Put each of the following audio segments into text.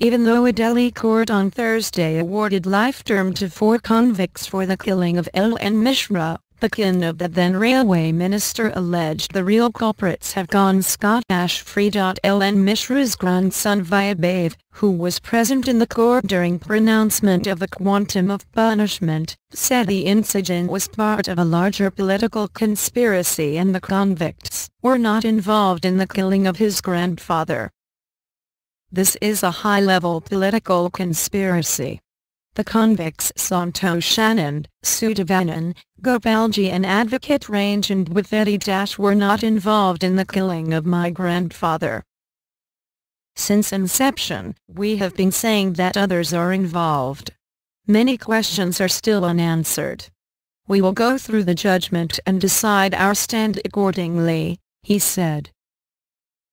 even though a Delhi court on Thursday awarded life term to four convicts for the killing of L. N. Mishra, the kin of the then railway minister alleged the real culprits have gone scot L. N. Mishra's grandson Vyabev, who was present in the court during pronouncement of the quantum of punishment, said the incident was part of a larger political conspiracy and the convicts were not involved in the killing of his grandfather. This is a high-level political conspiracy. The convicts Santosh Shannon, Sudavanan, Gopalji and advocate Ranjan with Eddie Dash were not involved in the killing of my grandfather. Since inception, we have been saying that others are involved. Many questions are still unanswered. We will go through the judgment and decide our stand accordingly, he said.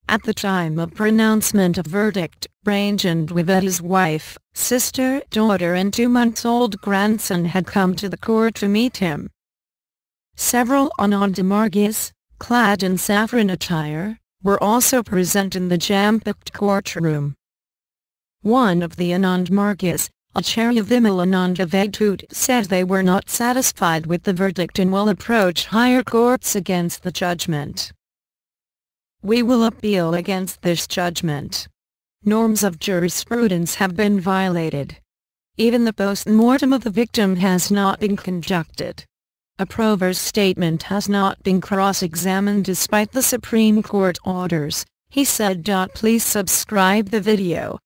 At the time of pronouncement of verdict, Range and Wivetti's wife, sister, daughter and two-months-old grandson had come to the court to meet him. Several Anandamargis, clad in saffron attire, were also present in the jam-packed courtroom. One of the Anandmargis, Acharya Vimalananda Vedut said they were not satisfied with the verdict and will approach higher courts against the judgment. We will appeal against this judgment. Norms of jurisprudence have been violated. Even the post-mortem of the victim has not been conducted. A prover's statement has not been cross-examined despite the Supreme Court orders, he said. Please subscribe the video.